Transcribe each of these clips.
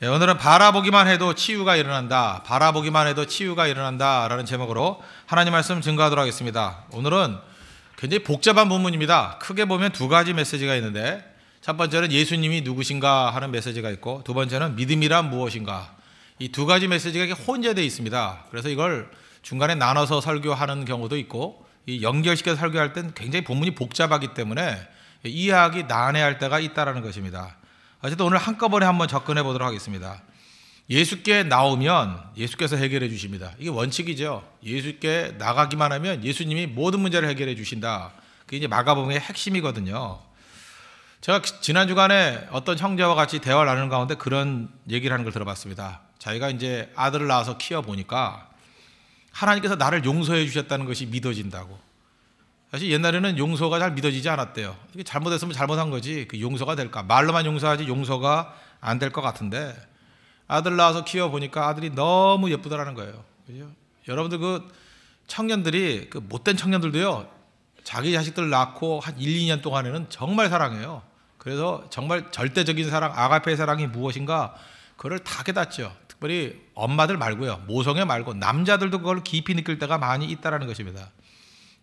예, 오늘은 바라보기만 해도 치유가 일어난다. 바라보기만 해도 치유가 일어난다. 라는 제목으로 하나님 말씀 증거하도록 하겠습니다. 오늘은 굉장히 복잡한 부분입니다. 크게 보면 두 가지 메시지가 있는데, 첫 번째는 예수님이 누구신가 하는 메시지가 있고, 두 번째는 믿음이란 무엇인가. 이 두 가지 메시지가 이렇게 혼재되어 있습니다. 그래서 이걸 중간에 나눠서 설교하는 경우도 있고, 이 연결시켜 설교할 땐 굉장히 본문이 복잡하기 때문에 이해하기 난해할 때가 있다라는 것입니다. 어쨌든 오늘 한꺼번에 한번 접근해 보도록 하겠습니다. 예수께 나오면 예수께서 해결해 주십니다. 이게 원칙이죠. 예수께 나가기만 하면 예수님이 모든 문제를 해결해 주신다. 그게 이제 마가복음의 핵심이거든요. 제가 지난 주간에 어떤 형제와 같이 대화를 나누는 가운데 그런 얘기를 하는 걸 들어봤습니다. 자기가 이제 아들을 낳아서 키워 보니까 하나님께서 나를 용서해 주셨다는 것이 믿어진다고. 사실 옛날에는 용서가 잘 믿어지지 않았대요. 잘못했으면 잘못한 거지 그 용서가 될까? 말로만 용서하지 용서가 안 될 것 같은데 아들 낳아서 키워 보니까 아들이 너무 예쁘다라는 거예요. 그죠? 여러분들 그 청년들이 그 못된 청년들도요 자기 자식들 낳고 한 1, 2년 동안에는 정말 사랑해요. 그래서 정말 절대적인 사랑, 아가페 사랑이 무엇인가 그걸 다 깨닫죠. 특별히 엄마들 말고요, 모성애 말고 남자들도 그걸 깊이 느낄 때가 많이 있다라는 것입니다.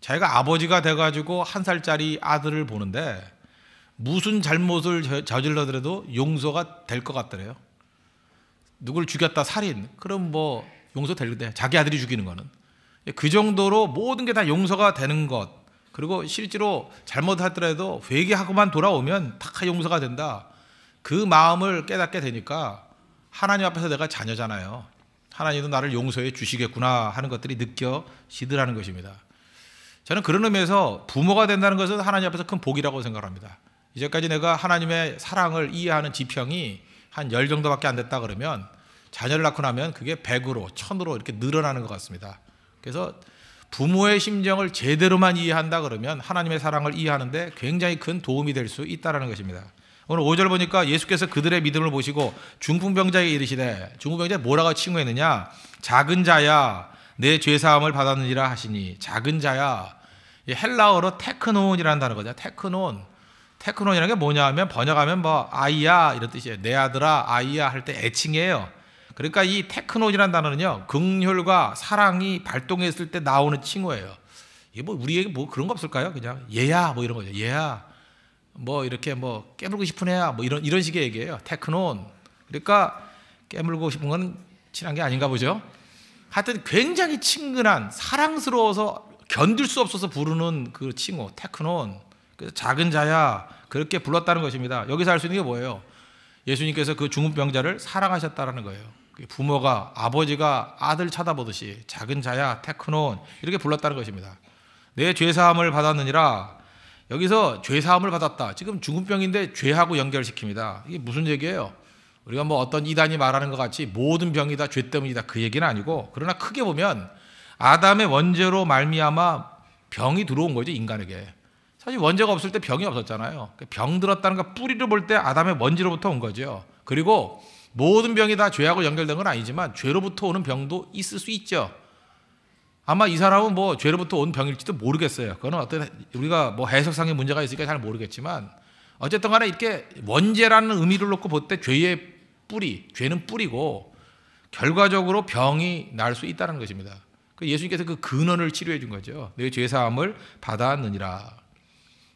자기가 아버지가 돼가지고 한 살짜리 아들을 보는데 무슨 잘못을 저질러더라도 용서가 될 것 같더래요. 누굴 죽였다 살인 그럼 뭐 용서 될때 자기 아들이 죽이는 거는 그 정도로 모든 게 다 용서가 되는 것 그리고 실제로 잘못하더라도 회개하고만 돌아오면 다 용서가 된다. 그 마음을 깨닫게 되니까 하나님 앞에서 내가 자녀잖아요. 하나님도 나를 용서해 주시겠구나 하는 것들이 느껴지더라는 것입니다. 저는 그런 의미에서 부모가 된다는 것은 하나님 앞에서 큰 복이라고 생각합니다. 이제까지 내가 하나님의 사랑을 이해하는 지평이 한 열 정도밖에 안 됐다 그러면 자녀를 낳고 나면 그게 백으로천으로 이렇게 늘어나는 것 같습니다. 그래서 부모의 심정을 제대로만 이해한다 그러면 하나님의 사랑을 이해하는데 굉장히 큰 도움이 될 수있다는 것입니다. 오늘 5절 보니까 예수께서 그들의 믿음을 보시고 중풍병자에게 이르시되 중풍병자 뭐라고 칭호했느냐 작은 자야 내죄 사함을 받았느니라 하시니 작은 자야 헬라어로 테크논이라는 단어거든요. 테크논 테크논이라는 게 뭐냐 하면 번역하면 뭐 아이야 이런 뜻이에요. 내 아들아 아이야 할 때 애칭이에요. 그러니까 이 테크논이라는 단어는요. 극휼과 사랑이 발동했을 때 나오는 칭호예요. 이게 뭐 우리에게 뭐 그런 거 없을까요? 그냥 얘야 뭐 이런 거죠. 얘야 뭐 이렇게 뭐 깨물고 싶은 애야 뭐 이런 이런 식의 얘기예요. 테크논. 그러니까 깨물고 싶은 건 친한 게 아닌가 보죠. 하여튼 굉장히 친근한 사랑스러워서 견딜 수 없어서 부르는 그 칭호 테크논 작은 자야 그렇게 불렀다는 것입니다. 여기서 할 수 있는 게 뭐예요? 예수님께서 그 중풍병자를 사랑하셨다라는 거예요. 그 부모가 아버지가 아들 쳐다보듯이 작은 자야 테크논 이렇게 불렀다는 것입니다. 내 죄사함을 받았느니라 여기서 죄사함을 받았다. 지금 중풍병인데 죄하고 연결시킵니다. 이게 무슨 얘기예요? 우리가 뭐 어떤 이단이 말하는 것 같이 모든 병이 다 죄 때문이다 그 얘기는 아니고 그러나 크게 보면 아담의 원죄로 말미암아 병이 들어온 거죠 인간에게. 사실 원죄가 없을 때 병이 없었잖아요. 그러니까 병 들었다는 거 뿌리를 볼 때 아담의 원죄로부터온 거죠. 그리고 모든 병이 다 죄하고 연결된 건 아니지만 죄로부터 오는 병도 있을 수 있죠. 아마 이 사람은 뭐 죄로부터 온 병일지도 모르겠어요. 그거는 어떤 우리가 뭐 해석상의 문제가 있으니까 잘 모르겠지만 어쨌든 간에 이렇게 원죄라는 의미를 놓고 볼 때 죄의 뿌리, 죄는 뿌리고 결과적으로 병이 날 수 있다는 것입니다. 그 예수님께서 그 근원을 치료해 준 거죠. 내 죄 사함을 받았느니라.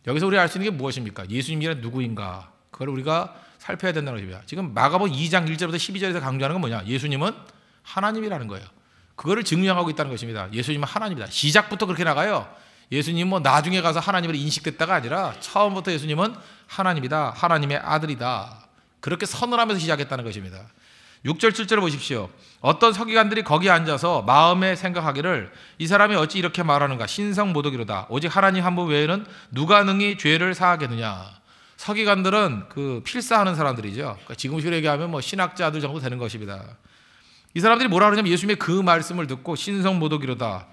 여기서 우리 알수 있는 게 무엇입니까? 예수님이란 누구인가? 그걸 우리가 살펴야 된다는 것입니다. 지금 마가복 2장 1절부터 12절에서 강조하는 건 뭐냐? 예수님은 하나님이라는 거예요. 그거를 증명하고 있다는 것입니다. 예수님은 하나님이다. 시작부터 그렇게 나가요. 예수님 뭐 나중에 가서 하나님으 인식됐다가 아니라 처음부터 예수님은 하나님이다. 하나님의 아들이다. 그렇게 선언하면서 시작했다는 것입니다. 6절 7절 보십시오. 어떤 서기관들이 거기 앉아서 마음에 생각하기를 이 사람이 어찌 이렇게 말하는가 신성 모독이로다. 오직 하나님 한 분 외에는 누가 능히 죄를 사하겠느냐. 서기관들은 그 필사하는 사람들이죠. 그러니까 지금식으로 얘기하면 뭐 신학자들 정도 되는 것입니다. 이 사람들이 뭐라 하러냐면 예수님의 그 말씀을 듣고 신성 모독이로다.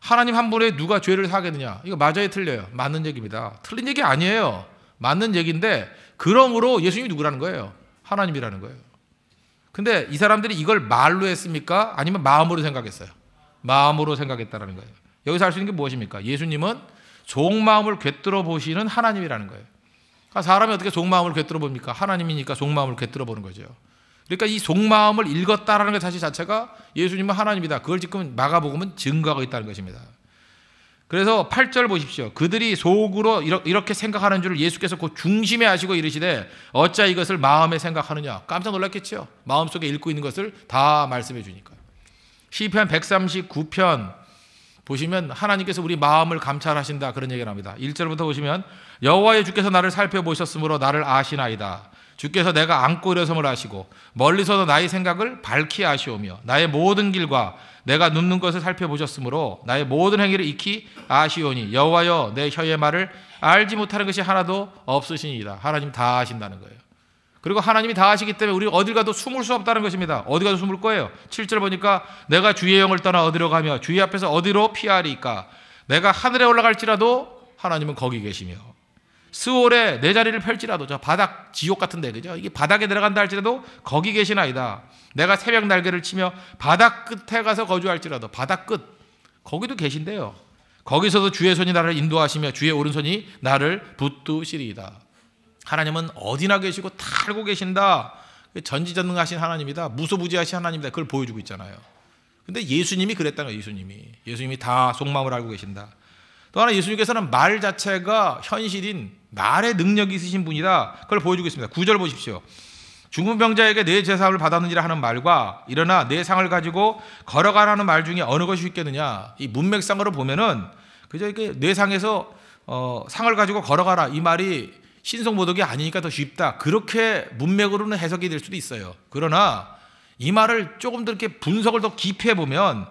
하나님 한 분에 누가 죄를 사하겠느냐. 이거 맞아요 틀려요. 맞는 얘기입니다. 틀린 얘기 아니에요. 맞는 얘기인데 그러므로 예수님이 누구라는 거예요? 하나님이라는 거예요. 근데 이 사람들이 이걸 말로 했습니까? 아니면 마음으로 생각했어요? 마음으로 생각했다라는 거예요. 여기서 알수 있는 게 무엇입니까? 예수님은 속마음을 꿰뚫어 보시는 하나님이라는 거예요. 그러니까 사람이 어떻게 속마음을 꿰뚫어 봅니까? 하나님이니까 속마음을 꿰뚫어 보는 거죠. 그러니까 이 속마음을 읽었다라는 것 자체가 예수님은 하나님이다. 그걸 지금 마가복음은 증거하고 있다는 것입니다. 그래서 8절 보십시오. 그들이 속으로 이렇게 생각하는 줄을 예수께서 곧 중심에 아시고 이르시되 어찌 이것을 마음에 생각하느냐. 깜짝 놀랐겠죠 마음속에 읽고 있는 것을 다 말씀해 주니까. 시편 139편 보시면 하나님께서 우리 마음을 감찰하신다 그런 얘기를 합니다. 1절부터 보시면 여호와의 주께서 나를 살펴보셨으므로 나를 아시나이다. 주께서 내가 안고 일어섬을 아시고 멀리서도 나의 생각을 밝히 아시오며 나의 모든 길과 내가 눕는 것을 살펴보셨으므로 나의 모든 행위를 익히 아시오니 여호와여 내 혀의 말을 알지 못하는 것이 하나도 없으시니이다. 하나님 다 아신다는 거예요. 그리고 하나님이 다 아시기 때문에 우리 어딜 가도 숨을 수 없다는 것입니다. 어디 가도 숨을 거예요. 7절 보니까 내가 주의 영을 떠나 어디로 가며 주의 앞에서 어디로 피하리까 내가 하늘에 올라갈지라도 하나님은 거기 계시며 스월에내 자리를 펼지라도 저 바닥 지옥 같은데 그죠? 이게 바닥에 내려간다 할지라도 거기 계시나이다. 내가 새벽 날개를 치며 바닥 끝에 가서 거주할지라도 바닥 끝 거기도 계신데요. 거기서도 주의 손이 나를 인도하시며 주의 오른손이 나를 붙드시리이다. 하나님은 어디나 계시고 다 알고 계신다. 전지전능하신 하나님이다. 무소부지하신 하나님이다. 그걸 보여주고 있잖아요. 근데 예수님이 그랬다는 거예요. 예수님이 예수님이 다 속마음을 알고 계신다. 또 하나 예수님께서는 말 자체가 현실인 말의 능력이 있으신 분이다. 그걸 보여주고 있습니다. 구절 보십시오. 중풍병자에게 내제사함 받았느니라 하는 말과 일어나 내 상을 가지고 걸어가라는 말 중에 어느 것이 있겠느냐. 이 문맥상으로 보면은 그저 이게내 상에서 어, 상을 가지고 걸어가라 이 말이 신성모독이 아니니까 더 쉽다. 그렇게 문맥으로는 해석이 될 수도 있어요. 그러나 이 말을 조금 더 이렇게 분석을 더 깊이 해보면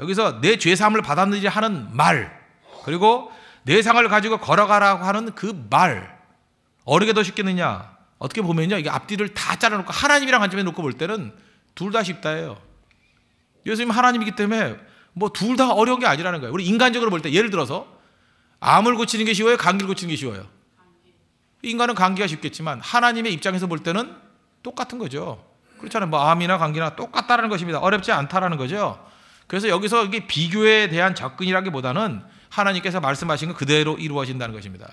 여기서 내 죄사함을 받았느냐 하는 말 그리고 내상을 가지고 걸어가라고 하는 그 말, 어느 게더 쉽겠느냐? 어떻게 보면요, 이게 앞뒤를 다 잘라놓고 하나님이랑 관점에 놓고 볼 때는 둘 다 쉽다예요. 예수님 하나님이기 때문에 뭐 둘 다 어려운 게 아니라는 거예요. 우리 인간적으로 볼 때 예를 들어서 암을 고치는 게 쉬워요, 감기를 고치는 게 쉬워요. 인간은 감기가 쉽겠지만 하나님의 입장에서 볼 때는 똑같은 거죠. 그렇잖아요. 뭐 암이나 감기나 똑같다는 것입니다. 어렵지 않다라는 거죠. 그래서 여기서 이게 비교에 대한 접근이라기보다는 하나님께서 말씀하신 것 그대로 이루어진다는 것입니다.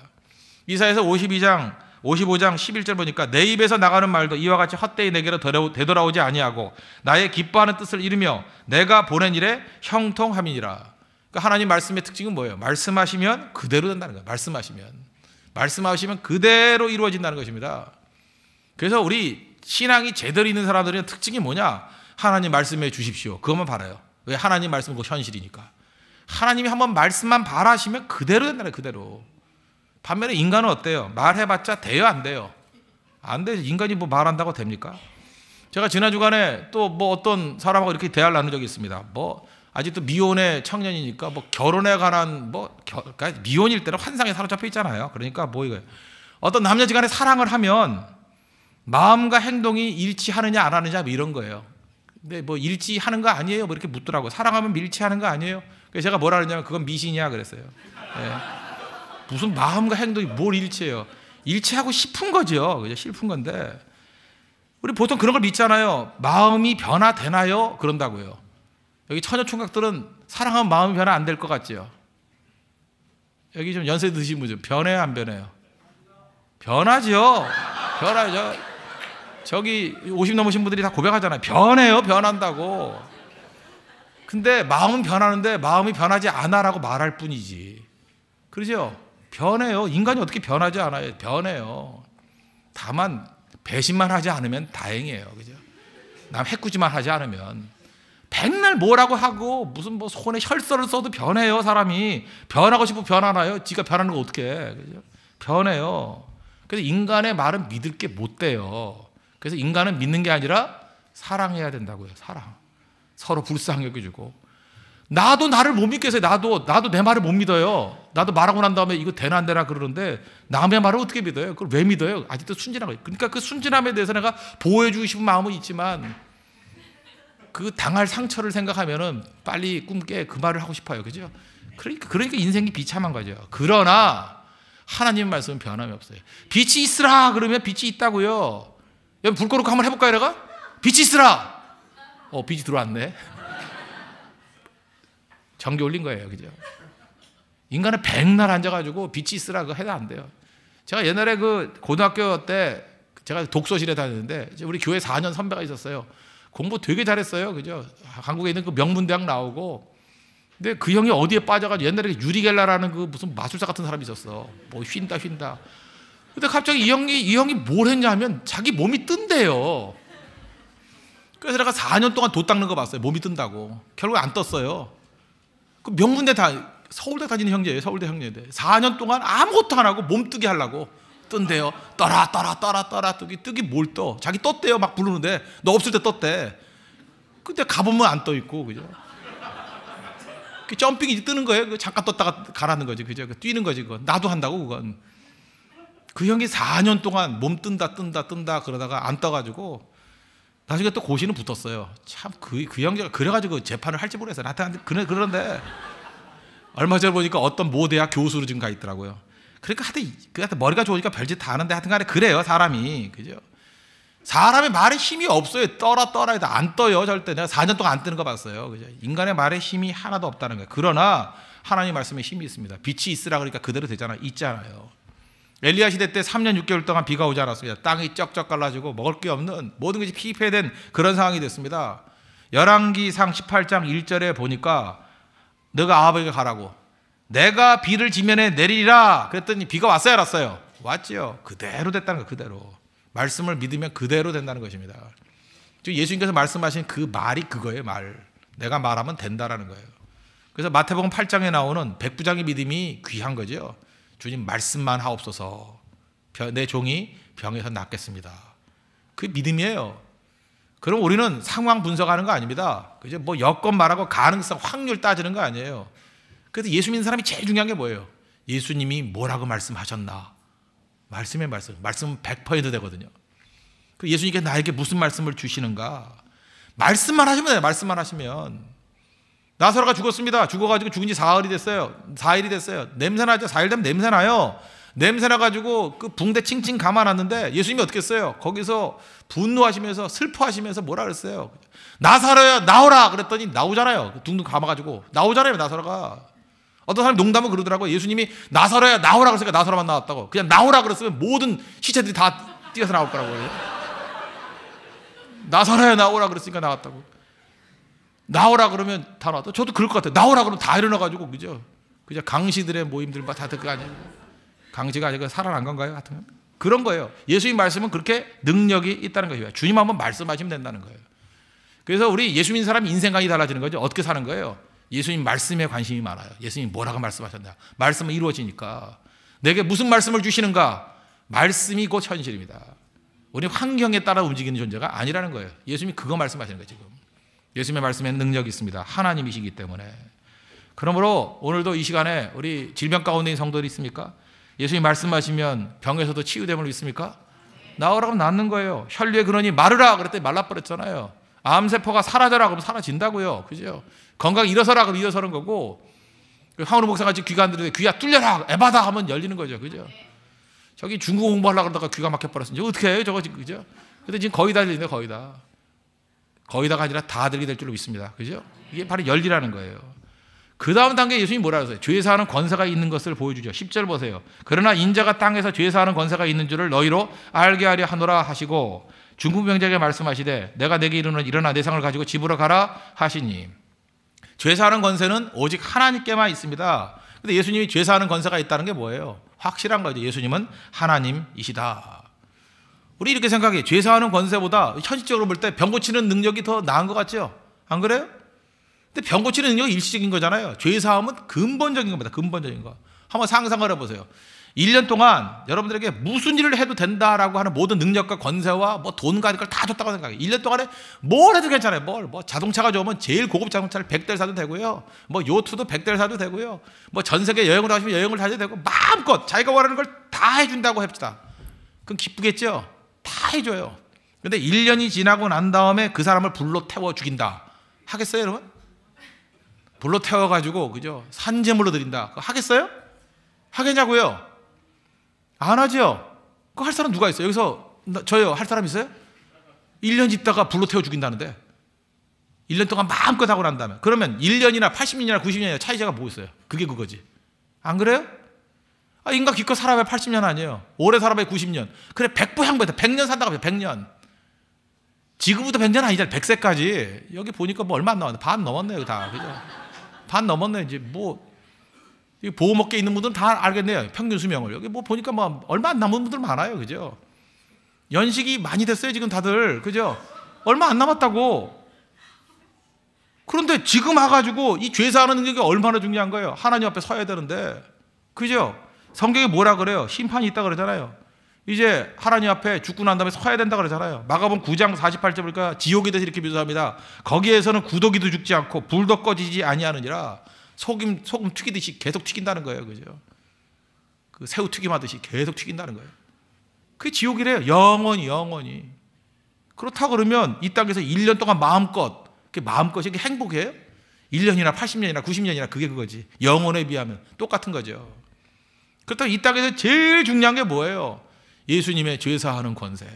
이사에서 52장 55장 11절 보니까 내 입에서 나가는 말도 이와 같이 헛되이 내게로 되돌아오지 아니하고 나의 기뻐하는 뜻을 이루며 내가 보낸 일에 형통함이니라. 그러니까 하나님 말씀의 특징은 뭐예요? 말씀하시면 그대로 된다는 거예요. 말씀하시면 말씀하시면 그대로 이루어진다는 것입니다. 그래서 우리 신앙이 제대로 있는 사람들은 특징이 뭐냐? 하나님 말씀해 주십시오. 그것만 바라요. 왜 하나님 말씀은 그 현실이니까. 하나님이 한 번 말씀만 바라시면 그대로 된다는 그대로. 반면에 인간은 어때요? 말해봤자 돼요, 안 돼요? 안 돼. 인간이 뭐 말한다고 됩니까? 제가 지난 주간에 또 뭐 어떤 사람하고 이렇게 대화를 나눈 적이 있습니다. 뭐 아직도 미혼의 청년이니까 뭐 결혼에 관한 뭐 결, 그러니까 미혼일 때는 환상에 사로잡혀 있잖아요. 그러니까 뭐 이거 어떤 남녀지간에 사랑을 하면 마음과 행동이 일치하느냐 안 하느냐 뭐 이런 거예요. 근뭐 네, 일치하는 거 아니에요? 뭐 이렇게 묻더라고 사랑하면 밀치하는 거 아니에요? 그래서 제가 뭐라 그러냐면 그건 미신이야 그랬어요. 네. 무슨 마음과 행동이 뭘 일치해요? 일치하고 싶은 거죠. 그죠? 싶은 건데. 우리 보통 그런 걸 믿잖아요. 마음이 변화되나요? 그런다고요. 여기 처녀 총각들은 사랑하면 마음이 변화 안 될 것같지 여기 좀 연세 드신 분좀 변해요, 안 변해요? 변하죠. 변하죠. 저기 50 넘으신 분들이 다 고백하잖아요. 변해요, 변한다고. 근데 마음은 변하는데 마음이 변하지 않아라고 말할 뿐이지. 그러죠? 변해요. 인간이 어떻게 변하지 않아요? 변해요. 다만 배신만 하지 않으면 다행이에요. 그죠? 남 해꾸지만 하지 않으면 백날 뭐라고 하고 무슨 뭐 손에 혈서를 써도 변해요 사람이 변하고 싶으면 변하나요? 지가 변하는 거 어떻게 해? 그죠? 변해요. 그래서 인간의 말은 믿을 게 못 돼요. 그래서 인간은 믿는 게 아니라 사랑해야 된다고요. 사랑. 서로 불쌍히 여겨주고. 나도 나를 못 믿겠어요. 나도 나도 내 말을 못 믿어요. 나도 말하고 난 다음에 이거 되나 안 되나 그러는데 남의 말을 어떻게 믿어요? 그걸 왜 믿어요? 아직도 순진한 거예요. 그러니까 그 순진함에 대해서 내가 보호해 주고 싶은 마음은 있지만 그 당할 상처를 생각하면 빨리 꿈 깨 그 말을 하고 싶어요. 그죠? 그러니까 그러니까 인생이 비참한 거죠. 그러나 하나님 말씀은 변함이 없어요. 빛이 있으라 그러면 빛이 있다고요. 여러분 불 꺼놓고 한번 해볼까요, 내가? 빛이 있으라. 어, 빛이 들어왔네. 전기 올린 거예요, 그죠? 인간은 백날 앉아가지고 빛이 있으라 그 해도 안 돼요. 제가 옛날에 그 고등학교 때 제가 독서실에 다녔는데 우리 교회 4년 선배가 있었어요. 공부 되게 잘했어요, 그죠? 한국에 있는 그 명문대학 나오고. 근데 그 형이 어디에 빠져가지고 옛날에 유리겔라라는 그 무슨 마술사 같은 사람이 있었어. 뭐 휜다 휜다. 근데 갑자기 이 형이 이 형이 뭘 했냐면 자기 몸이 뜬대요. 그래서 내가 4년 동안 도 닦는 거 봤어요. 몸이 뜬다고. 결국 안 떴어요. 그 명문대 다 서울대 다니는 형제예요. 서울대 형제인데 4년 동안 아무것도 안 하고 몸 뜨게 하려고 뜬대요. 떠라 떠라 떠라 떠라 뜨기 뜨기 뭘 떠? 자기 떴대요. 막 부르는데 너 없을 때 떴대. 근데 가보면 안 떠 있고 그죠? 그 점핑이 뜨는 거예요. 그 잠깐 떴다가 가라는 거지 그죠? 그 뛰는 거지 그거 나도 한다고 그건. 그 형이 4년 동안 몸 뜬다 뜬다 뜬다 그러다가 안 떠가지고 나중에 또 고시는 붙었어요. 참 그그 그 형제가 그래가지고 재판을 할지 모르겠어요. 나한테 그래 그런데 얼마 전에 보니까 어떤 모 대학 교수로 지금 가 있더라고요. 그러니까 하여튼 그한테 머리가 좋으니까 별짓 다 하는데 하여튼간에 그래요 사람이 그죠? 사람의 말에 힘이 없어요. 떠라 떠라 해도 안 떠요 절대. 내가 4년 동안 안 뜨는 거 봤어요. 그죠? 인간의 말에 힘이 하나도 없다는 거예요. 그러나 하나님 말씀에 힘이 있습니다. 빛이 있으라 그러니까 그대로 되잖아. 있잖아요. 엘리야 시대 때 3년 6개월 동안 비가 오지 않았습니다. 땅이 쩍쩍 갈라지고 먹을 게 없는 모든 것이 피폐된 그런 상황이 됐습니다. 열왕기상 18장 1절에 보니까 너가 아합에게 가라고 내가 비를 지면에 내리리라 그랬더니 비가 왔어요, 알았어요? 왔지요. 그대로 됐다는 거 그대로. 말씀을 믿으면 그대로 된다는 것입니다. 지금 예수님께서 말씀하신 그 말이 그거예요, 말. 내가 말하면 된다라는 거예요. 그래서 마태복음 8장에 나오는 백부장의 믿음이 귀한 거죠. 주님 말씀만 하옵소서. 내 종이 병에서 낫겠습니다. 그 믿음이에요. 그럼 우리는 상황 분석하는 거 아닙니다. 이제 뭐 여건 말하고 가능성, 확률 따지는 거 아니에요. 그래서 예수 믿는 사람이 제일 중요한 게 뭐예요? 예수님이 뭐라고 말씀하셨나? 말씀의 말씀. 말씀은 100% 되거든요. 그 예수님께 나에게 무슨 말씀을 주시는가? 말씀만 하시면 돼요. 말씀만 하시면. 나사로가 죽었습니다. 죽어가지고 죽은 지 사흘이 됐어요. 사일이 됐어요. 냄새나죠? 사일 되면 냄새나요. 냄새나가지고 그 붕대 칭칭 감아놨는데 예수님이 어떻게 했어요? 거기서 분노하시면서 슬퍼하시면서 뭐라 그랬어요? 나사로야, 나오라! 그랬더니 나오잖아요. 둥둥 감아가지고. 나오잖아요, 나사로가. 어떤 사람 농담을 그러더라고 예수님이 나사로야, 나오라! 그랬으니까 나사로만 나왔다고. 그냥 나오라! 그랬으면 모든 시체들이 다 뛰어서 나올 거라고. 나사로야, 나오라! 그랬으니까 나왔다고. 나오라 그러면 다 나왔다. 저도 그럴 것 같아요. 나오라 그러면 다 일어나가지고, 그죠? 그죠? 강시들의 모임들 다 그거 아니에요. 강지가 아니 살아난 건가요? 하여튼. 그런 거예요. 예수님 말씀은 그렇게 능력이 있다는 거예요. 주님 한 번 말씀하시면 된다는 거예요. 그래서 우리 예수님 사람 인생관이 달라지는 거죠. 어떻게 사는 거예요? 예수님 말씀에 관심이 많아요. 예수님 뭐라고 말씀하셨나? 말씀은 이루어지니까. 내게 무슨 말씀을 주시는가? 말씀이 곧 현실입니다. 우리 환경에 따라 움직이는 존재가 아니라는 거예요. 예수님이 그거 말씀하시는 거예요, 지금. 예수님의 말씀에는 능력이 있습니다. 하나님이시기 때문에. 그러므로 오늘도 이 시간에 우리 질병 가운데 있는 성도들이 있습니까? 예수님 말씀하시면 병에서도 치유됨을 믿습니까? 나오라고 낫는 거예요. 혈류에 그러니 마르라 그랬더니 말라버렸잖아요. 암세포가 사라져라 그러면 사라진다고요. 그죠? 건강 일어서라 그러면 일어서는 거고 그 황운우 목사같이 귀가 안 들리는데 귀가 뚫려라 에바다 하면 열리는 거죠. 그죠? 저기 중국 공부하려고 그러다가 귀가 막혀버렸어요 어떻게 해요? 저거 지금 그죠? 근데 지금 거의 다 들리네 거의 다. 거의다가 아니라 다 들게 될 줄로 믿습니다. 그죠? 이게 바로 열리라는 거예요. 그 다음 단계 예수님이 뭐라 그러세요? 죄사하는 권세가 있는 것을 보여주죠. 10절 보세요. 그러나 인자가 땅에서 죄사하는 권세가 있는 줄을 너희로 알게 하려 하노라 하시고 중국 명작에 말씀하시되 내가 내게 이르는 일어나 내 상을 가지고 집으로 가라 하시니 죄사하는 권세는 오직 하나님께만 있습니다. 근데 예수님이 죄사하는 권세가 있다는 게 뭐예요? 확실한 거죠. 예수님은 하나님이시다. 우리 이렇게 생각해. 죄사하는 권세보다 현실적으로 볼 때 병 고치는 능력이 더 나은 것 같죠? 안 그래요? 근데 병 고치는 능력이 일시적인 거잖아요. 죄사함은 근본적인 겁니다. 근본적인 거. 한번 상상을 해보세요. 1년 동안 여러분들에게 무슨 일을 해도 된다라고 하는 모든 능력과 권세와 뭐 돈가 이런 걸 다 줬다고 생각해요. 1년 동안에 뭘 해도 괜찮아요. 뭘. 뭐 자동차가 좋으면 제일 고급 자동차를 100대를 사도 되고요. 뭐 요트도 100대를 사도 되고요. 뭐 전 세계 여행을 하시면 여행을 다녀도 되고 마음껏 자기가 원하는 걸 다 해준다고 합시다. 그럼 기쁘겠죠? 다 해줘요. 근데 1년이 지나고 난 다음에 그 사람을 불로 태워 죽인다. 하겠어요, 여러분? 불로 태워가지고, 그죠? 산재물로 드린다. 하겠어요? 하겠냐고요? 안 하죠? 그 할 사람 누가 있어요? 여기서, 나, 저요, 할 사람 있어요? 1년 집다가 불로 태워 죽인다는데. 1년 동안 마음껏 하고 난다면. 그러면 1년이나 80년이나 90년이나 차이자가 뭐 있어요? 그게 그거지. 안 그래요? 아, 인간 기껏 살아봐야 80년 아니에요. 오래 살아봐야 90년. 그래, 100부 향부했다. 100년 산다고 하죠, 100년. 지금부터 100년 아니잖아, 100세까지. 여기 보니까 뭐 얼마 안 남았네. 반 넘었네요, 다. 그죠? 반 넘었네. 이제 뭐, 보호업게 있는 분들은 다 알겠네요. 평균 수명을. 여기 뭐 보니까 뭐 얼마 안 남은 분들 많아요. 그죠? 연식이 많이 됐어요. 지금 다들. 그죠? 얼마 안 남았다고. 그런데 지금 와가지고 이 죄사하는 능력이 얼마나 중요한 거예요. 하나님 앞에 서야 되는데. 그죠? 성경이 뭐라 그래요? 심판이 있다 그러잖아요. 이제 하나님 앞에 죽고 난 다음에 서야 된다 그러잖아요. 마가복음 9장 48절 보니까 지옥이듯해 이렇게 묘사합니다. 거기에서는 구더기도 죽지 않고 불도 꺼지지 아니하느니라 소금 소금 튀기듯이 계속 튀긴다는 거예요. 그죠? 그 새우 튀김하듯이 계속 튀긴다는 거예요. 그게 지옥이래요. 영원히 영원히. 그렇다 그러면 이 땅에서 1년 동안 마음껏 그 마음껏이 게 행복해요? 1년이나 80년이나 90년이나 그게 그거지. 영혼에 비하면 똑같은 거죠. 그렇다고 이 땅에서 제일 중요한 게 뭐예요? 예수님의 죄사하는 권세.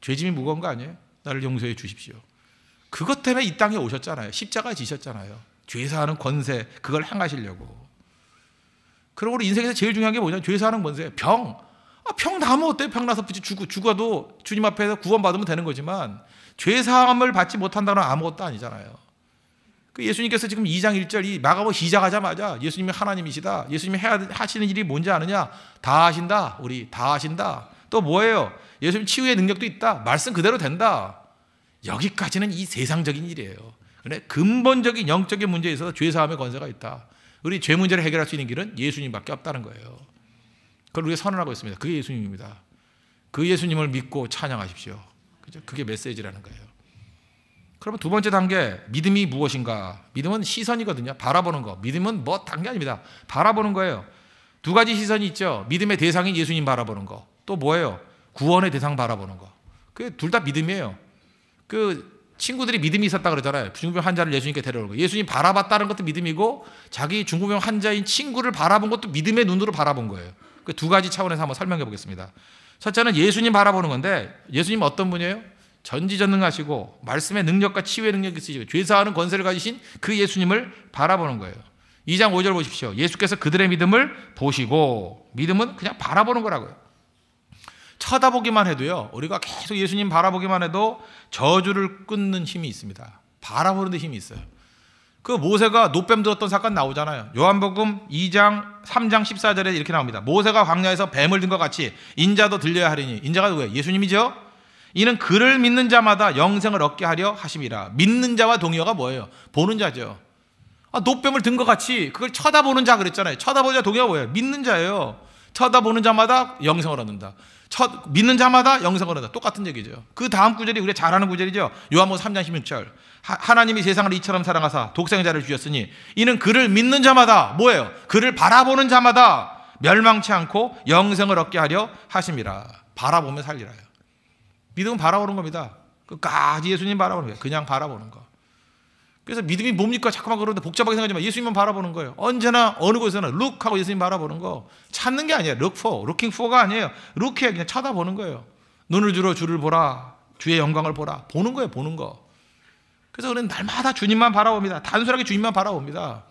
죄짐이 무거운 거 아니에요? 나를 용서해 주십시오. 그것 때문에 이 땅에 오셨잖아요. 십자가 지셨잖아요. 죄사하는 권세, 그걸 행하시려고. 그러 우리 인생에서 제일 중요한 게 뭐냐? 죄사하는 권세. 병. 아, 병 나면 어때? 병 나서 죽, 죽어도 주님 앞에서 구원받으면 되는 거지만, 죄사함을 받지 못한다는 아무것도 아니잖아요. 그 예수님께서 지금 2장 1절 이 마가복 시작하자마자 예수님이 하나님이시다. 예수님이 하시는 일이 뭔지 아느냐? 다 하신다. 우리 다 하신다. 또 뭐예요? 예수님 치유의 능력도 있다. 말씀 그대로 된다. 여기까지는 이 세상적인 일이에요. 근데 근본적인 영적인 문제에 있어서 죄 사함의 권세가 있다. 우리 죄 문제를 해결할 수 있는 길은 예수님밖에 없다는 거예요. 그걸 우리가 선언하고 있습니다. 그게 예수님입니다. 그 예수님을 믿고 찬양하십시오. 그 그게 메시지라는 거예요. 그러면 두 번째 단계, 믿음이 무엇인가? 믿음은 시선이거든요. 바라보는 거. 믿음은 뭐 단계 아닙니다. 바라보는 거예요. 두 가지 시선이 있죠. 믿음의 대상인 예수님 바라보는 거. 또 뭐예요? 구원의 대상 바라보는 거. 그 둘 다 믿음이에요. 그 친구들이 믿음이 있었다 그러잖아요. 중병 환자를 예수님께 데려오는 거. 예수님 바라봤다는 것도 믿음이고 자기 중구병 환자인 친구를 바라본 것도 믿음의 눈으로 바라본 거예요. 그 두 가지 차원에서 한번 설명해 보겠습니다. 첫째는 예수님 바라보는 건데 예수님 어떤 분이에요? 전지전능하시고 말씀의 능력과 치유의 능력이 있으시고 죄사하는 권세를 가지신 그 예수님을 바라보는 거예요. 2장 5절 보십시오. 예수께서 그들의 믿음을 보시고 믿음은 그냥 바라보는 거라고요. 쳐다보기만 해도요. 우리가 계속 예수님 바라보기만 해도 저주를 끊는 힘이 있습니다. 바라보는 데 힘이 있어요. 그 모세가 노뱀 들었던 사건 나오잖아요. 요한복음 2장 3장 14절에 이렇게 나옵니다. 모세가 광야에서 뱀을 든 것 같이 인자도 들려야 하리니 인자가 누구예요? 예수님이죠. 이는 그를 믿는 자마다 영생을 얻게 하려 하심이라. 믿는 자와 동의어가 뭐예요? 보는 자죠. 아, 노뱀을 든 것 같이 그걸 쳐다보는 자 그랬잖아요. 쳐다보자 동의어가 뭐예요? 믿는 자예요. 쳐다보는 자마다 영생을 얻는다. 첫, 믿는 자마다 영생을 얻는다. 똑같은 얘기죠. 그 다음 구절이 우리가 잘 아는 구절이죠. 요한복음 3장 16절. 하, 나님이 세상을 이처럼 사랑하사 독생자를 주셨으니 이는 그를 믿는 자마다 뭐예요? 그를 바라보는 자마다 멸망치 않고 영생을 얻게 하려 하심이라. 바라보면 살리라요. 믿음은 바라보는 겁니다. 끝까지 예수님 바라보는 거예요. 그냥 바라보는 거. 그래서 믿음이 뭡니까? 자꾸만 그러는데 복잡하게 생각하지만 예수님만 바라보는 거예요. 언제나 어느 곳에서나 룩 하고 예수님 바라보는 거. 찾는 게 아니에요. 룩 포, 루킹 포가 아니에요. 룩해 그냥 쳐다보는 거예요. 눈을 주로 주를 보라. 주의 영광을 보라. 보는 거예요. 보는 거. 그래서 우리는 날마다 주님만 바라봅니다. 단순하게 주님만 바라봅니다.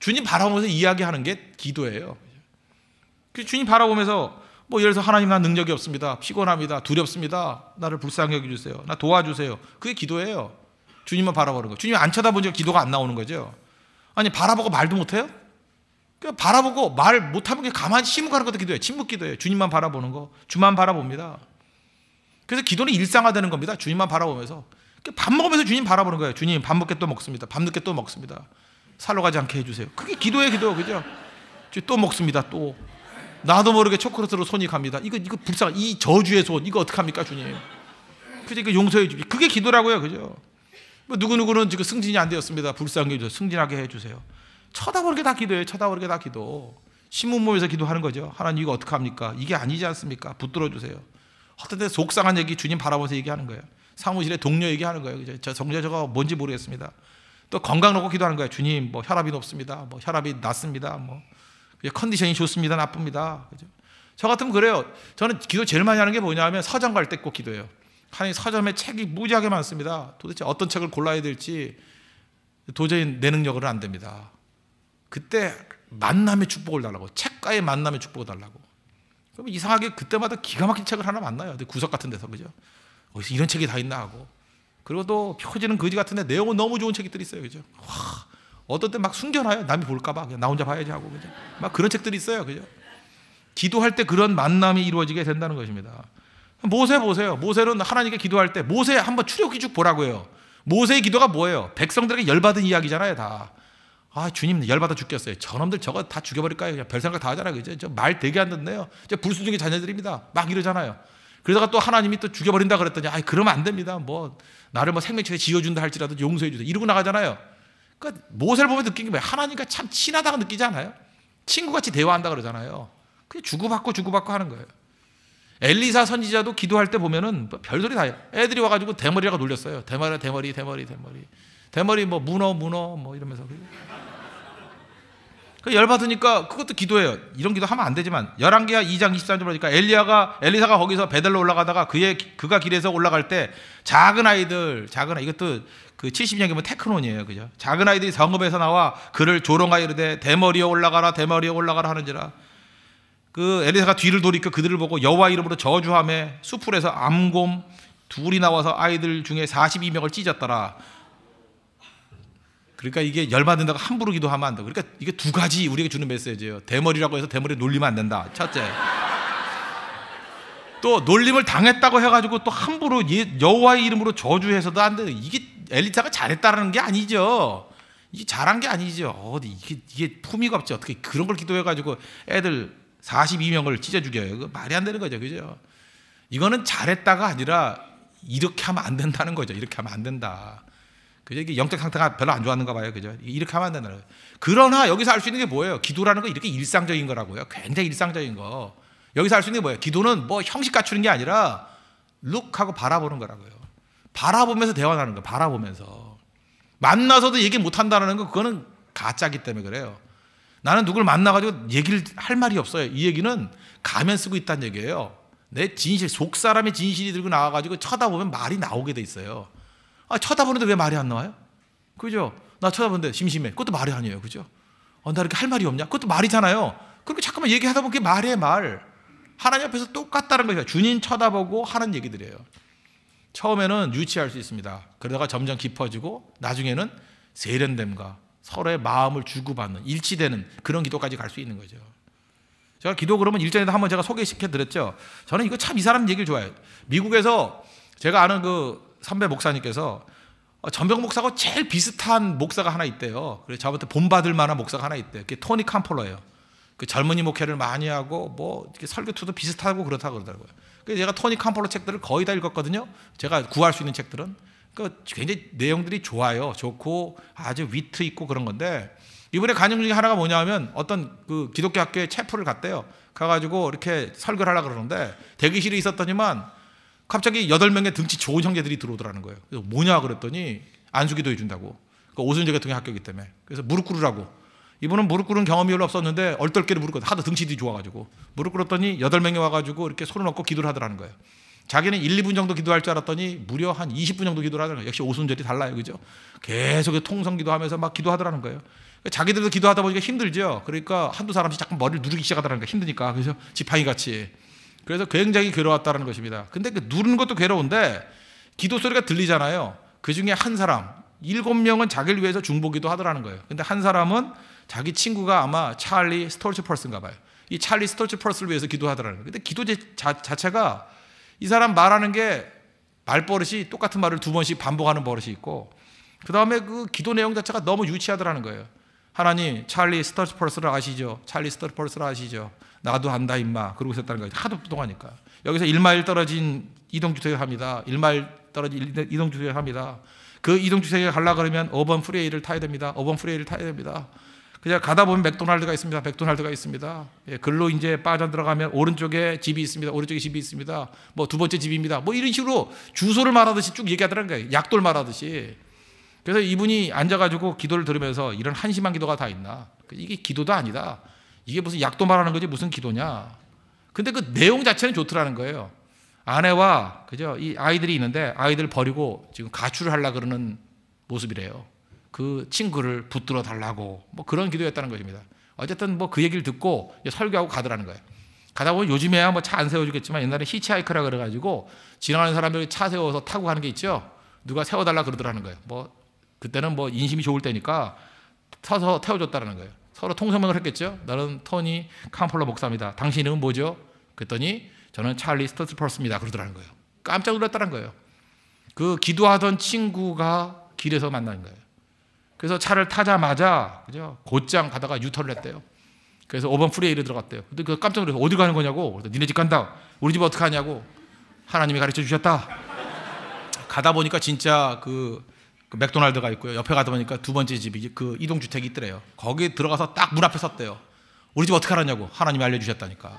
주님 바라보면서 이야기하는 게 기도예요. 주님 바라보면서 뭐 예를 들어서 하나님 나 능력이 없습니다. 피곤합니다. 두렵습니다. 나를 불쌍히 여겨주세요. 나 도와주세요. 그게 기도예요. 주님만 바라보는 거 주님 안 쳐다보니까 기도가 안 나오는 거죠. 아니 바라보고 말도 못해요? 그 바라보고 말 못하면 그 가만히 침묵하는 것도 기도예요. 침묵 기도예요. 주님만 바라보는 거. 주만 바라봅니다. 그래서 기도는 일상화되는 겁니다. 주님만 바라보면서. 그러니까 밥 먹으면서 주님 바라보는 거예요. 주님 밥 먹게 또 먹습니다. 밤늦게 또 먹습니다. 살로 가지 않게 해주세요. 그게 기도예요. 기도. 그죠? 또 먹습니다. 또. 나도 모르게 초콜릿으로 손이 갑니다. 이거 이거 불쌍. 이 저주의 손 이거 어떡 합니까, 주님? 그게 그 용서해 주기. 그게 기도라고요, 그죠? 뭐 누구 누구는 지금 승진이 안 되었습니다. 불쌍히 해 승진하게 해 주세요. 쳐다보게 다 기도예요. 쳐다보게 다 기도. 신문모에서 기도하는 거죠. 하나님 이거 어떡 합니까? 이게 아니지 않습니까? 붙들어 주세요. 어떤 데 속상한 얘기 주님 바라보세요 얘기하는 거예요. 사무실에 동료 얘기하는 거예요. 그죠? 저 정자 저가 뭔지 모르겠습니다. 또 건강 놓고 기도하는 거예요. 주님 뭐 혈압이 높습니다. 뭐 혈압이 낮습니다. 뭐 예, 컨디션이 좋습니다, 나쁩니다. 그죠? 저 같으면 그래요. 저는 기도 제일 많이 하는 게 뭐냐면 서점 갈 때 꼭 기도해요. 하나님 서점에 책이 무지하게 많습니다. 도대체 어떤 책을 골라야 될지 도저히 내능력으로안 됩니다. 그때 만남의 축복을 달라고 책과의 만남의 축복을 달라고. 그럼 이상하게 그때마다 기가 막힌 책을 하나 만나요. 구석 같은 데서 그죠? 어디서 이런 책이 다 있나 하고. 그리고 또 표지는 거지 같은데 내용은 너무 좋은 책들이 있어요. 그죠? 와, 어떤 때 막 숨겨놔요. 남이 볼까봐. 그냥 나 혼자 봐야지 하고. 그죠? 막 그런 책들이 있어요. 그죠? 기도할 때 그런 만남이 이루어지게 된다는 것입니다. 모세 보세요. 모세는 하나님께 기도할 때 모세 한번 추애굽기쭉 보라고요. 모세의 기도가 뭐예요? 백성들에게 열받은 이야기잖아요, 다. 아, 주님 열받아 죽겠어요. 저놈들 저거 다 죽여버릴까요? 그냥 별 생각 다 하잖아요. 그죠? 저말 되게 안 듣네요. 저 불순종의 자녀들입니다. 막 이러잖아요. 그러다가 또 하나님이 또 죽여버린다 그랬더니, 아, 그러면 안 됩니다. 뭐, 나를 뭐 생명체에 지어준다 할지라도 용서해주세요. 이러고 나가잖아요. 그러니까 모세를 보면 느낀 게 뭐예요? 하나님과 참 친하다고 느끼지 않아요? 친구같이 대화한다 그러잖아요. 그냥 주고받고 주고받고 하는 거예요. 엘리사 선지자도 기도할 때 보면은 별소리 다요 애들이 와가지고 대머리라고 놀렸어요. 대머리, 대머리, 대머리, 대머리. 대머리 뭐 문어, 문어 뭐 이러면서. 그 열받으니까 그것도 기도해요. 이런 기도 하면 안 되지만 열1기하 2장 23절 보니까 엘리야가 엘리사가 거기서 배달로 올라가다가 그의 그가 길에서 올라갈 때 작은 아이들 작은 아이 이것도 그 70년기 면테크론이에요 그죠? 작은 아이들이 성읍에서 나와 그를 조롱하여 이르되 대머리에 올라가라 대머리에 올라가라 하는지라. 그 엘리사가 뒤를 돌이켜 그들을 보고 여호와 이름으로 저주함에 수풀에서 암곰 둘이 나와서 아이들 중에 42명을 찢었더라. 그러니까 이게 열받는다고 함부로 기도하면 안 돼. 그러니까 이게 두 가지 우리에게 주는 메시지예요. 대머리라고 해서 대머리 놀리면 안 된다. 첫째. 또 놀림을 당했다고 해가지고 또 함부로 예, 여호와의 이름으로 저주해서도 안 돼. 이게 엘리타가 잘했다라는 게 아니죠. 이게 잘한 게 아니죠. 어디 이게 이게 품위가 없지 어떻게 그런 걸 기도해 가지고 애들 42명을 찢어 죽여요. 그 말이 안 되는 거죠. 그죠? 이거는 잘했다가 아니라 이렇게 하면 안 된다는 거죠. 이렇게 하면 안 된다. 그죠? 이게 영적 상태가 별로 안 좋았는가 봐요. 그죠? 이렇게 하면 안 된다. 는 거예요. 그러나 여기서 할 수 있는 게 뭐예요? 기도라는 거 이렇게 일상적인 거라고요. 굉장히 일상적인 거. 여기서 할 수 있는 게 뭐예요? 기도는 뭐 형식 갖추는 게 아니라 룩하고 바라보는 거라고요. 바라보면서 대화 하는 거예요. 바라보면서. 만나서도 얘기 못 한다는 거 그거는 가짜기 때문에 그래요. 나는 누굴 만나가지고 얘기를 할 말이 없어요. 이 얘기는 가면 쓰고 있다는 얘기예요. 내 진실, 속 사람의 진실이 들고 나와가지고 쳐다보면 말이 나오게 돼 있어요. 아, 쳐다보는데 왜 말이 안 나와요? 그죠? 나 쳐다보는데 심심해. 그것도 말이 아니에요. 그죠? 어, 나 이렇게 할 말이 없냐? 그것도 말이잖아요. 그렇게 잠깐만 얘기하다 보면 그게 말이에요, 말. 하나님 앞에서 똑같다는 거예요. 주님 쳐다보고 하는 얘기들이에요. 처음에는 유치할 수 있습니다. 그러다가 점점 깊어지고 나중에는 세련됨과 서로의 마음을 주고받는 일치되는 그런 기도까지 갈 수 있는 거죠. 제가 기도 그러면 일전에도 한번 제가 소개시켜 드렸죠. 저는 이거 참 이 사람 얘기를 좋아해요. 미국에서 제가 아는 그 선배 목사님께서 어, 전병 목사하고 제일 비슷한 목사가 하나 있대요. 그래서 저한테 본받을 만한 목사가 하나 있대요. 그게 토니 캄폴러예요. 그 젊은이 목회를 많이 하고 뭐 이렇게 설교투도 비슷하고 그렇다고 그러더라고요. 그래서 제가 토니 캄폴로 책들을 거의 다 읽었거든요. 제가 구할 수 있는 책들은. 그니까 굉장히 내용들이 좋아요. 좋고 아주 위트 있고 그런 건데 이번에 간증 중에 하나가 뭐냐면 하 어떤 그 기독교 학교에 체플을 갔대요. 가가지고 이렇게 설교를 하려 고 그러는데 대기실에 있었더니만 갑자기 여덟 명의 등치 좋은 형제들이 들어오더라는 거예요. 그래서 뭐냐 그랬더니 안수기도 해준다고. 그 그러니까 오순절 같은 게 학교이기 때문에. 그래서 무릎 꿇으라고. 이분은 무릎 꿇은 경험이 별로 없었는데 얼떨결에 무릎 꿇었 하도 등치이 좋아가지고 무릎 꿇었더니 여덟 명이 와가지고 이렇게 손을 얹고 기도를 하더라는 거예요. 자기는 1, 2분 정도 기도할 줄 알았더니 무려 한 20분 정도 기도를 하더라는 거예요. 역시 오순절이 달라요. 그죠? 계속 그 통성 기도하면서 막 기도하더라는 거예요. 자기들도 기도하다 보니까 힘들죠. 그러니까 한두 사람씩 자꾸 머리를 누르기 시작하더라는 거예요. 힘드니까. 그래서 지팡이 같이. 그래서 굉장히 괴로웠다는 것입니다. 근데 그 누르는 것도 괴로운데 기도 소리가 들리잖아요. 그 중에 한 사람, 일곱 명은 자기를 위해서 중보기도 하더라는 거예요. 근데 한 사람은 자기 친구가 아마 찰리 스톨츠 퍼스인가 봐요. 이 찰리 스톨츠 퍼스를 위해서 기도하더라는 거예요. 근데 기도 자, 자체가 이 사람 말하는 게 말버릇이 똑같은 말을 두 번씩 반복하는 버릇이 있고 그 다음에 그 기도 내용 자체가 너무 유치하더라는 거예요. 하나님 찰리 스톨츠 퍼스를 아시죠? 찰리 스톨츠 퍼스를 아시죠? 나도 한다 임마 그러고 있었다는 거예요. 하도 부동하니까 여기서 1마일 떨어진 이동주택에 합니다. 1마일 떨어진 이동주택에 합니다. 그 이동주택에 가려 그러면 어번 프레이를 타야 됩니다. 어번 프레이를 타야 됩니다. 그냥 가다 보면 맥도날드가 있습니다. 맥도날드가 있습니다. 예, 글로 이제 빠져들어가면 오른쪽에 집이 있습니다. 오른쪽에 집이 있습니다. 뭐 두 번째 집입니다. 뭐 이런 식으로 주소를 말하듯이 쭉 얘기하더라는 거예요. 약돌 말하듯이. 그래서 이분이 앉아가지고 기도를 들으면서 이런 한심한 기도가 다 있나. 그 이게 기도도 아니다. 이게 무슨 약도 말하는 거지 무슨 기도냐. 근데 그 내용 자체는 좋더라는 거예요. 아내와 그죠? 이 아이들이 있는데 아이들 버리고 지금 가출을 하려 그러는 모습이래요. 그 친구를 붙들어 달라고 뭐 그런 기도였다는 것입니다. 어쨌든 뭐 그 얘기를 듣고 설교하고 가더라는 거예요. 가다 보면 요즘에야 뭐차안 세워주겠지만 옛날에 히치하이크라 그래가지고 지나가는 사람들이 차 세워서 타고 가는 게 있죠. 누가 세워달라 그러더라는 거예요. 뭐 그때는 뭐 인심이 좋을 때니까 타서태워줬다는 거예요. 서로 통성명을 했겠죠. 나는 토니 캄폴러 목사입니다. 당신 이름은 뭐죠? 그랬더니 저는 찰리 스토트퍼스입니다. 그러더라는 거예요. 깜짝 놀랐다는 거예요. 그 기도하던 친구가 길에서 만난 거예요. 그래서 차를 타자마자 그죠? 곧장 가다가 유턴을 했대요. 그래서 5번 프레이를 들어갔대요. 근데 그 깜짝 놀라서 어디 가는 거냐고. 그래서 니네 집 간다. 우리 집 어떻게 하냐고. 하나님이 가르쳐 주셨다. 가다 보니까 진짜 그, 그 맥도날드가 있고요. 옆에 가다 보니까 두 번째 집이 그 이동 주택이 있더래요. 거기 들어가서 딱 문 앞에 섰대요. 우리 집 어떻게 하라냐고. 하나님이 알려 주셨다니까.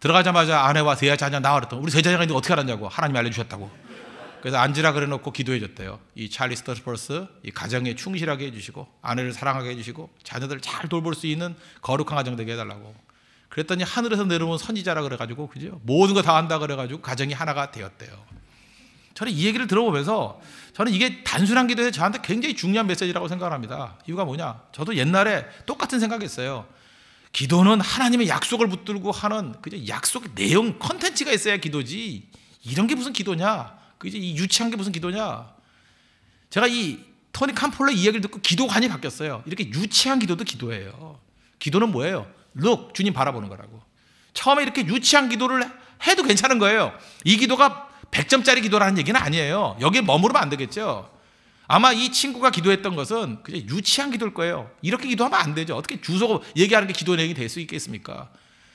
들어가자마자 아내와 세 자녀 나와 그랬더니 우리 세 자녀가 있는 어떻게 하라냐고. 하나님이 알려 주셨다고. 그래서 앉으라 그래놓고 기도해줬대요. 이 찰리 스터스퍼스 이 가정에 충실하게 해주시고 아내를 사랑하게 해주시고 자녀들을 잘 돌볼 수 있는 거룩한 가정 되게 해달라고. 그랬더니 하늘에서 내려온 선지자라 그래가지고 그죠? 모든 거 다 한다 그래가지고 가정이 하나가 되었대요. 저는 이 얘기를 들어보면서 저는 이게 단순한 기도에 저한테 굉장히 중요한 메시지라고 생각합니다. 이유가 뭐냐? 저도 옛날에 똑같은 생각했어요. 기도는 하나님의 약속을 붙들고 하는 그냥 약속 내용 컨텐츠가 있어야 기도지. 이런 게 무슨 기도냐? 그이이 유치한 게 무슨 기도냐? 제가 이 토니 캄폴러 이야기를 듣고 기도관이 바뀌었어요. 이렇게 유치한 기도도 기도예요. 기도는 뭐예요? look 주님 바라보는 거라고. 처음에 이렇게 유치한 기도를 해도 괜찮은 거예요. 이 기도가 100점짜리 기도라는 얘기는 아니에요. 여기에 머무르면 안 되겠죠. 아마 이 친구가 기도했던 것은 그냥 유치한 기도일 거예요. 이렇게 기도하면 안 되죠. 어떻게 주소 얘기하는 게 기도 내용이 될 수 있겠습니까?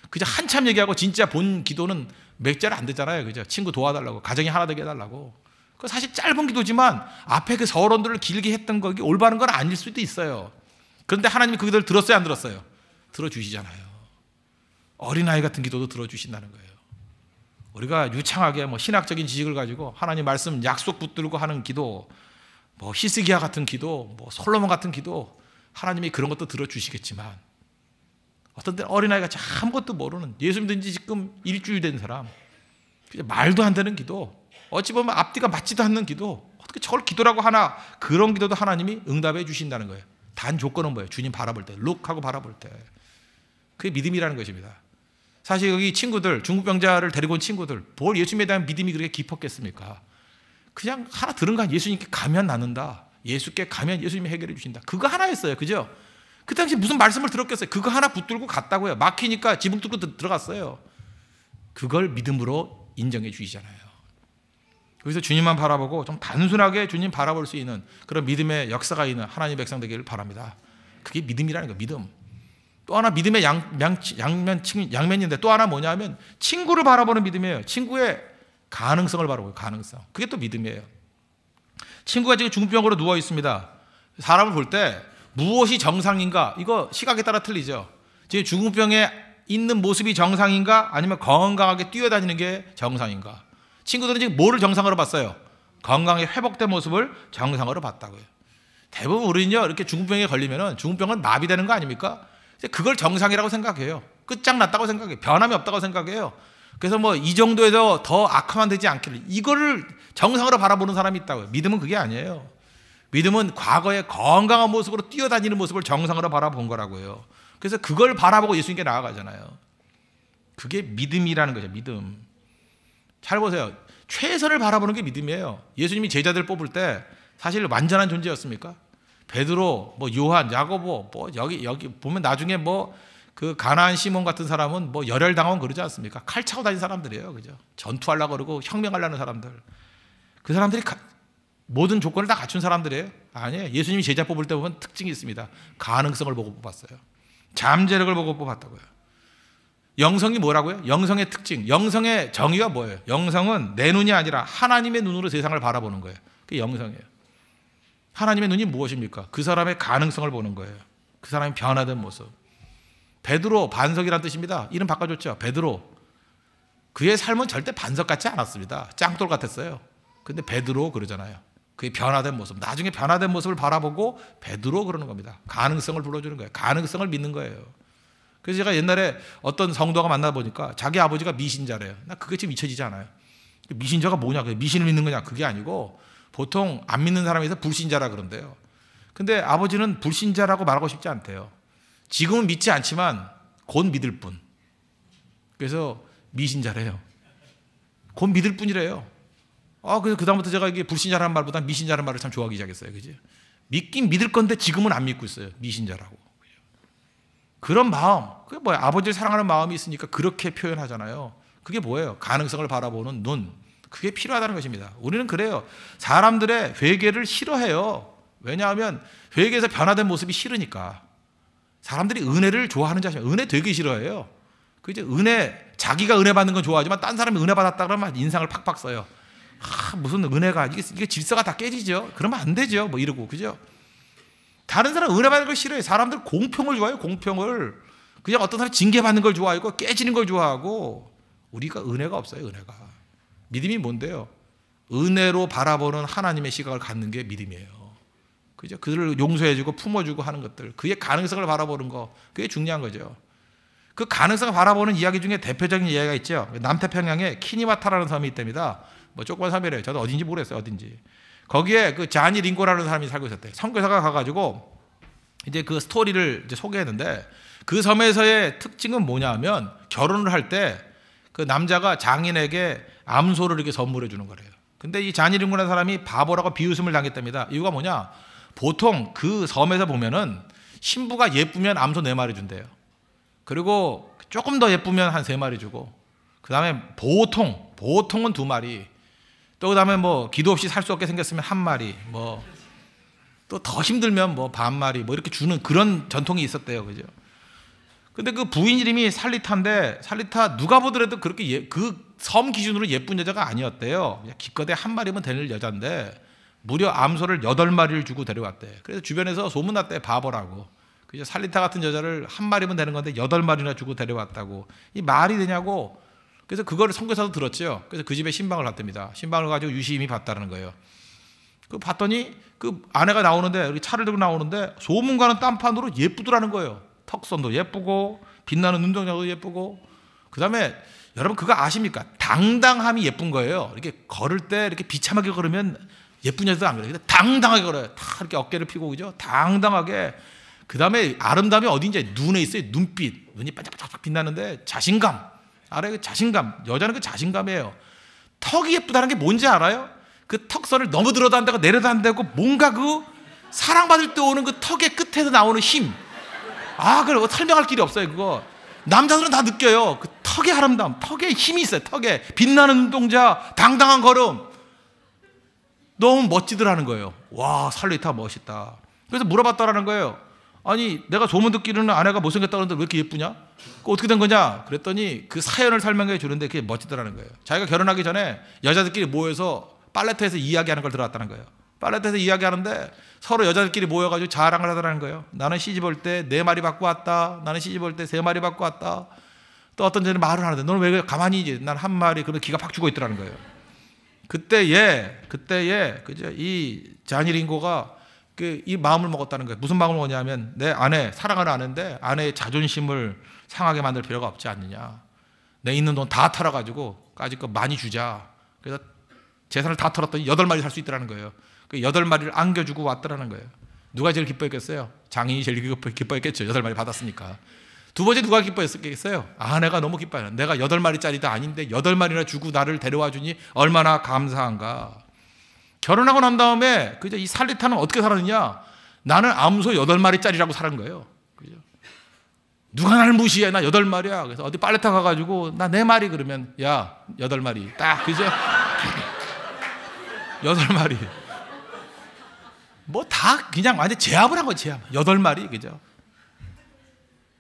그저 한참 얘기하고 진짜 본 기도는 맥 자를 안 되잖아요. 그죠? 친구 도와달라고, 가정이 하나 되게 해달라고. 그 사실 짧은 기도지만 앞에 그 서론들을 길게 했던 거기 올바른 건 아닐 수도 있어요. 그런데 하나님이 그 기도를 들었어요, 안 들었어요? 들어주시잖아요. 어린아이 같은 기도도 들어주신다는 거예요. 우리가 유창하게 뭐 신학적인 지식을 가지고 하나님 말씀 약속 붙들고 하는 기도, 뭐 히스기야 같은 기도, 뭐 솔로몬 같은 기도, 하나님이 그런 것도 들어주시겠지만 어떤 때는어린아이가 아무것도 모르는 예수 믿은 지 지금 일주일 된 사람 말도 안 되는 기도 어찌 보면 앞뒤가 맞지도 않는 기도 어떻게 저걸 기도라고 하나 그런 기도도 하나님이 응답해 주신다는 거예요 단 조건은 뭐예요? 주님 바라볼 때 룩하고 바라볼 때 그게 믿음이라는 것입니다 사실 여기 친구들 중국 병자를 데리고 온 친구들 뭘 예수님에 대한 믿음이 그렇게 깊었겠습니까 그냥 하나 들은 건 예수님께 가면 나는다 예수께 가면 예수님이 해결해 주신다 그거 하나였어요 그죠? 그 당시 무슨 말씀을 들었겠어요? 그거 하나 붙들고 갔다고요. 막히니까 지붕 뚫고 들어갔어요. 그걸 믿음으로 인정해 주시잖아요. 여기서 주님만 바라보고 좀 단순하게 주님 바라볼 수 있는 그런 믿음의 역사가 있는 하나님 백성 되기를 바랍니다. 그게 믿음이라는 거예요 믿음. 또 하나 믿음의 양, 양, 양면, 양면인데 또 하나 뭐냐면 하 친구를 바라보는 믿음이에요. 친구의 가능성을 바라보고 가능성. 그게 또 믿음이에요. 친구가 지금 중병으로 누워 있습니다. 사람을 볼때 무엇이 정상인가? 이거 시각에 따라 틀리죠. 제 중후병에 있는 모습이 정상인가? 아니면 건강하게 뛰어다니는 게 정상인가? 친구들은 지금 뭐를 정상으로 봤어요? 건강이 회복된 모습을 정상으로 봤다고요. 대부분 우리는요, 이렇게 중후병에 걸리면은 중후병은 마비되는 거 아닙니까? 그걸 정상이라고 생각해요. 끝장났다고 생각해요. 변함이 없다고 생각해요. 그래서 뭐 이 정도에서 더 악화만 되지 않기를 이거를 정상으로 바라보는 사람이 있다고요. 믿음은 그게 아니에요. 믿음은 과거의 건강한 모습으로 뛰어다니는 모습을 정상으로 바라본 거라고요. 그래서 그걸 바라보고 예수님께 나아가잖아요. 그게 믿음이라는 거죠. 믿음. 잘 보세요. 최선을 바라보는 게 믿음이에요. 예수님이 제자들 뽑을 때 사실 완전한 존재였습니까? 베드로, 뭐 요한, 야고보, 뭐 여기 여기 보면 나중에 뭐 그 가나안 시몬 같은 사람은 뭐 열혈 당원 그러지 않습니까? 칼 차고 다닌 사람들이에요, 그죠? 전투하려 고 그러고 혁명하려는 사람들. 그 사람들이 모든 조건을 다 갖춘 사람들이에요. 아니에요. 예수님이 제자 뽑을 때 보면 특징이 있습니다. 가능성을 보고 뽑았어요. 잠재력을 보고 뽑았다고요. 영성이 뭐라고요? 영성의 특징, 영성의 정의가 뭐예요? 영성은 내 눈이 아니라 하나님의 눈으로 세상을 바라보는 거예요. 그게 영성이에요. 하나님의 눈이 무엇입니까? 그 사람의 가능성을 보는 거예요. 그 사람의 변화된 모습. 베드로 반석이란 뜻입니다. 이름 바꿔줬죠. 베드로. 그의 삶은 절대 반석 같지 않았습니다. 짱돌 같았어요. 근데 베드로 그러잖아요. 그의 변화된 모습, 나중에 변화된 모습을 바라보고 베드로 그러는 겁니다. 가능성을 불러주는 거예요. 가능성을 믿는 거예요. 그래서 제가 옛날에 어떤 성도가 만나보니까 자기 아버지가 미신자래요. 나 그게 지금 잊혀지지 않아요. 미신자가 뭐냐? 미신을 믿는 거냐? 그게 아니고 보통 안 믿는 사람에서 불신자라 그런데요. 근데 아버지는 불신자라고 말하고 싶지 않대요. 지금은 믿지 않지만 곧 믿을 뿐. 그래서 미신자래요. 곧 믿을 뿐이래요. 아, 그래서 그다음부터 제가 이게 불신자라는 말보다 미신자라는 말을 참 좋아하기 시작했어요. 그지? 믿긴 믿을 건데 지금은 안 믿고 있어요. 미신자라고. 그런 마음, 그게 뭐야? 아버지를 사랑하는 마음이 있으니까 그렇게 표현하잖아요. 그게 뭐예요? 가능성을 바라보는 눈. 그게 필요하다는 것입니다. 우리는 그래요. 사람들의 회개를 싫어해요. 왜냐하면 회개에서 변화된 모습이 싫으니까. 사람들이 은혜를 좋아하는 자식, 은혜 되게 싫어해요. 그죠? 은혜, 자기가 은혜 받는 건 좋아하지만 딴 사람이 은혜 받았다 그러면 인상을 팍팍 써요. 아, 무슨 은혜가 이게, 질서가 다 깨지죠. 그러면 안 되죠. 뭐 이러고 그죠? 다른 사람 은혜 받는 걸 싫어해. 사람들 공평을 좋아해요. 공평을 그냥 어떤 사람 징계 받는 걸 좋아하고 깨지는 걸 좋아하고 우리가 은혜가 없어요. 은혜가 믿음이 뭔데요? 은혜로 바라보는 하나님의 시각을 갖는 게 믿음이에요. 그죠? 그들을 용서해주고 품어주고 하는 것들, 그의 가능성을 바라보는 거, 그게 중요한 거죠. 그 가능성을 바라보는 이야기 중에 대표적인 이야기가 있죠. 남태평양에 키니와타라는 섬이 있답니다. 뭐 조그만 사이래요 저도 어딘지 모르겠어요. 어딘지. 거기에 그 자니 링고라는 사람이 살고 있었대 선교사가 가가지고 이제 그 스토리를 이제 소개했는데 그 섬에서의 특징은 뭐냐면 결혼을 할 때 그 남자가 장인에게 암소를 이렇게 선물해 주는 거래요. 근데 이 자니 링고라는 사람이 바보라고 비웃음을 당했답니다. 이유가 뭐냐? 보통 그 섬에서 보면은 신부가 예쁘면 암소 네 마리 준대요. 그리고 조금 더 예쁘면 한 세 마리 주고 그 다음에 보통 보통은 두 마리 또 그다음에 뭐 기도 없이 살 수 없게 생겼으면 한 마리 뭐 또 더 힘들면 뭐 반 마리 뭐 이렇게 주는 그런 전통이 있었대요. 그죠? 근데 그 부인 이름이 살리타인데 살리타 누가 보더라도 그렇게 예, 그섬 기준으로 예쁜 여자가 아니었대요. 기껏에한 마리면 되는 여잔데 무려 암소를 여덟 마리를 주고 데려왔대. 그래서 주변에서 소문났대 바보라고. 그죠? 살리타 같은 여자를 한 마리면 되는 건데 여덟 마리나 주고 데려왔다고. 이 말이 되냐고 그래서 그거를 선교사도 들었죠. 그래서 그 집에 신방을 갔답니다. 신방을 가지고 유심히 봤다는 거예요. 그 봤더니 그 아내가 나오는데 여기 차를 들고 나오는데 소문가는 딴판으로 예쁘더라는 거예요. 턱선도 예쁘고 빛나는 눈동자도 예쁘고 그다음에 여러분 그거 아십니까? 당당함이 예쁜 거예요. 이렇게 걸을 때 이렇게 비참하게 걸으면 예쁜 여자도 안 그래요. 근데 당당하게 걸어요. 다 이렇게 어깨를 피고 그죠? 당당하게 그다음에 아름다움이 어디 이제 눈에 있어요. 눈빛 눈이 반짝반짝 빛나는데 자신감 알아요? 그 자신감. 여자는 그 자신감이에요. 턱이 예쁘다는 게 뭔지 알아요? 그 턱선을 너무 들어도 안 되고 내려도 안 되고 뭔가 그 사랑받을 때 오는 그 턱의 끝에서 나오는 힘. 아, 그거 뭐 설명할 길이 없어요, 그거. 남자들은 다 느껴요. 그 턱의 아름다움, 턱에 힘이 있어요, 턱에. 빛나는 운동자, 당당한 걸음. 너무 멋지더라는 거예요. 와, 살이타 멋있다. 그래서 물어봤다라는 거예요. 아니 내가 소문 듣기로는 아내가 못생겼다 그러는데 왜 이렇게 예쁘냐? 그 어떻게 된 거냐? 그랬더니 그 사연을 설명해 주는데 그게 멋지더라는 거예요. 자기가 결혼하기 전에 여자들끼리 모여서 빨래터에서 이야기하는 걸 들어왔다는 거예요. 빨래터에서 이야기하는데 서로 여자들끼리 모여가지고 자랑을 하더라는 거예요. 나는 시집 올때네 마리 받고 왔다. 나는 시집 올때세 마리 받고 왔다. 또 어떤 데는 말을 하는데 너는 왜 가만히 이제 난한 마리 그러면 기가 팍 죽어 있더라는 거예요. 그때 예, 그때 예, 그죠? 이 잔일인고가 그 이 마음을 먹었다는 거예요. 무슨 마음을 먹냐면내 아내 사랑을 아는데 아내의 자존심을 상하게 만들 필요가 없지 않느냐. 내 있는 돈 다 털어가지고 까짓거 많이 주자. 그래서 재산을 다 털었더니 여덟 마리 살 수 있다라는 거예요. 그 여덟 마리를 안겨주고 왔다라는 거예요. 누가 제일 기뻐했겠어요? 장인이 제일 기뻐했겠죠. 여덟 마리 받았으니까. 두 번째 누가 기뻐했겠어요? 아내가 너무 기뻐요. 내가 여덟 마리짜리도 아닌데 여덟 마리나 주고 나를 데려와 주니 얼마나 감사한가. 결혼하고 난 다음에 그저 이 살리타는 어떻게 살았느냐? 나는 암소 여 마리짜리라고 사는 거예요. 그죠? 누가 날 무시해? 나여 마리야. 그래서 어디 빨래타 가가지고 나 네 마리 그러면 야여 마리 딱 그죠? 여 마리. 뭐 다 그냥 완전 제압을 한 거예요. 제압. 여 마리 그죠?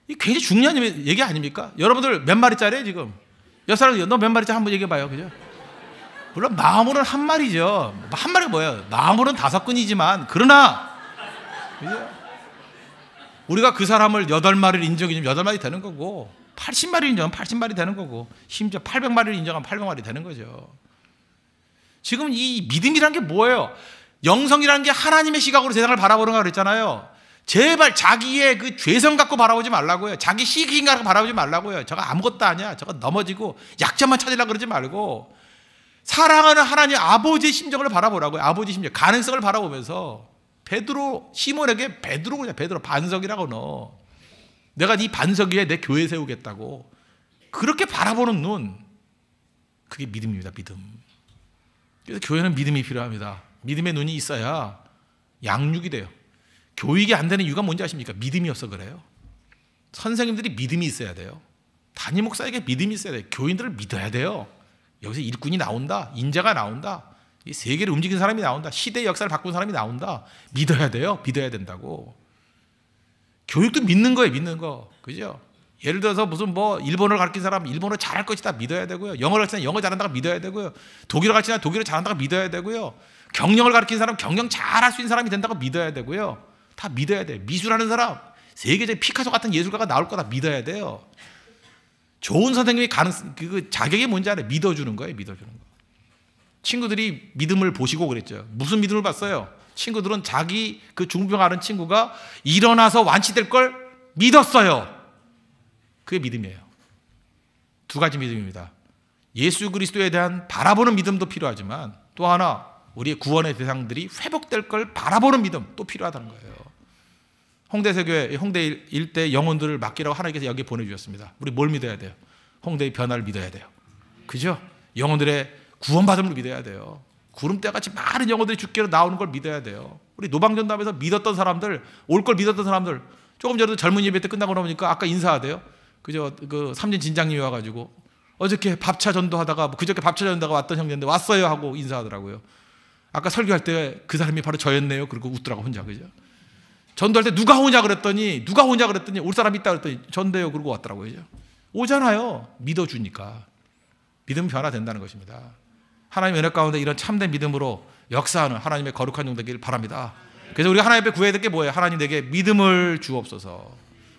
이 굉장히 중요한 얘기 아닙니까? 여러분들 몇 마리짜리 지금? 여사람 너몇 마리짜리 한번 얘기해 봐요. 그죠? 물론 마음으로는 한 말이죠. 한 말이 뭐예요? 마음으로는 다섯 끈이지만 그러나 우리가 그 사람을 여덟 마리를 인정해주면 여덟 마리 되는 거고 80마리 인정하면 80마리 되는 거고 심지어 800마리를 인정하면 800마리 되는 거죠. 지금 이 믿음이란 게 뭐예요? 영성이라는 게 하나님의 시각으로 세상을 바라보는 거 그랬잖아요. 제발 자기의 그 죄성 갖고 바라보지 말라고요. 자기 시기인 가고 바라보지 말라고요. 저거 아무것도 아니야. 저거 넘어지고 약점만 찾으려고 그러지 말고 사랑하는 하나님 아버지의 심정을 바라보라고요. 아버지 심정, 가능성을 바라보면서 베드로 시몬에게 베드로 그냥 베드로 반석이라고 너. 내가 네 반석 위에 내 교회 세우겠다고 그렇게 바라보는 눈. 그게 믿음입니다. 믿음. 그래서 교회는 믿음이 필요합니다. 믿음의 눈이 있어야 양육이 돼요. 교육이 안 되는 이유가 뭔지 아십니까? 믿음이 없어 그래요. 선생님들이 믿음이 있어야 돼요. 담임 목사에게 믿음이 있어야 돼요. 교인들을 믿어야 돼요. 여기서 일꾼이 나온다. 인자가 나온다. 이 세계를 움직인 사람이 나온다. 시대 역사를 바꾼 사람이 나온다. 믿어야 돼요. 믿어야 된다고. 교육도 믿는 거예요. 믿는 거. 그죠? 예를 들어서 무슨 뭐일본을 가르친 사람 일본어 잘할 것이다 믿어야 되고요. 영어를 가르치는 영어 잘한다고 믿어야 되고요. 독일어 가르치는 독일어 잘한다고 믿어야 되고요. 경영을 가르친 사람 경영 잘할 수 있는 사람이 된다고 믿어야 되고요. 다 믿어야 돼. 미술하는 사람 세계적인 피카소 같은 예술가가 나올 거다 믿어야 돼요. 좋은 선생님이 가능, 그 자격이 뭔지 알아요? 믿어주는 거예요, 믿어주는 거. 친구들이 믿음을 보시고 그랬죠. 무슨 믿음을 봤어요? 친구들은 자기 그 중병 앓은 친구가 일어나서 완치될 걸 믿었어요. 그게 믿음이에요. 두 가지 믿음입니다. 예수 그리스도에 대한 바라보는 믿음도 필요하지만 또 하나 우리의 구원의 대상들이 회복될 걸 바라보는 믿음 또 필요하다는 거예요. 홍대세교회, 홍대 일대 영혼들을 맡기라고 하나님께서 여기 보내주셨습니다. 우리 뭘 믿어야 돼요? 홍대의 변화를 믿어야 돼요. 그죠? 영혼들의 구원받음을 믿어야 돼요. 구름대같이 많은 영혼들이 죽기로 나오는 걸 믿어야 돼요. 우리 노방전담에서 믿었던 사람들, 올 걸 믿었던 사람들, 조금 전에도 젊은 예배 때 끝나고 나오니까 아까 인사하대요. 그죠? 그 삼진 진장님이 와가지고 어저께 밥차 전도하다가 뭐 그저께 밥차 전도하다가 왔던 형제인데 왔어요 하고 인사하더라고요. 아까 설교할 때 그 사람이 바로 저였네요. 그리고 웃더라고 혼자 그죠? 전도할 때 누가 오냐 그랬더니 누가 오냐 그랬더니 올 사람 있다 그랬더니 전대요 그러고 왔더라고요. 오잖아요. 믿어주니까. 믿음 변화된다는 것입니다. 하나님의 은혜 가운데 이런 참된 믿음으로 역사하는 하나님의 거룩한 종 되길 바랍니다. 그래서 우리가 하나님 앞에 구해야 될 게 뭐예요? 하나님 내게 믿음을 주옵소서.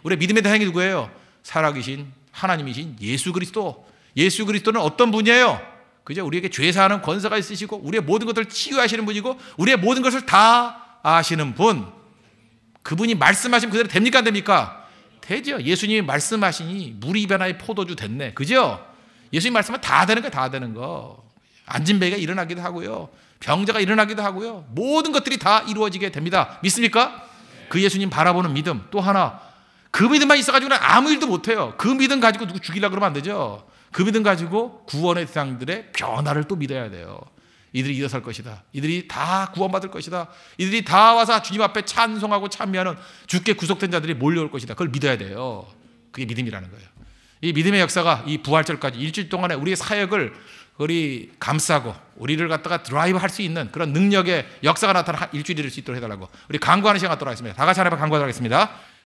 우리의 믿음의 대행이 누구예요? 살아계신 하나님이신 예수 그리스도. 예수 그리스도는 어떤 분이에요? 그저 우리에게 죄 사하는 권세가 있으시고 우리의 모든 것을 치유하시는 분이고 우리의 모든 것을 다 아시는 분. 그분이 말씀하신 그대로 됩니까 안 됩니까? 되죠. 예수님이 말씀하시니 물이 변화의 포도주 됐네. 그죠? 예수님 말씀은 다 되는 거다 되는 거. 앉은 배가 일어나기도 하고요. 병자가 일어나기도 하고요. 모든 것들이 다 이루어지게 됩니다. 믿습니까? 그 예수님 바라보는 믿음 또 하나 그 믿음만 있어가지고는 아무 일도 못해요. 그 믿음 가지고 누구 죽이려 그러면 안 되죠. 그 믿음 가지고 구원의 대상들의 변화를 또 믿어야 돼요. 이들이 일어설 것이다. 이들이 다 구원받을 것이다. 이들이 다 와서 주님 앞에 찬송하고 찬미하는 주께 구속된 자들이 몰려올 것이다. 그걸 믿어야 돼요. 그게 믿음이라는 거예요. 이 믿음의 역사가 이 부활절까지 일주일 동안에 우리의 사역을 우리 감싸고 우리를 갖다가 드라이브 할수 있는 그런 능력의 역사가 나타나 일주일일 수 있도록 해달라고 우리 강구하는 시간 갖도록 하겠습니다. 다 같이 하나 간구하도록 하겠습니다.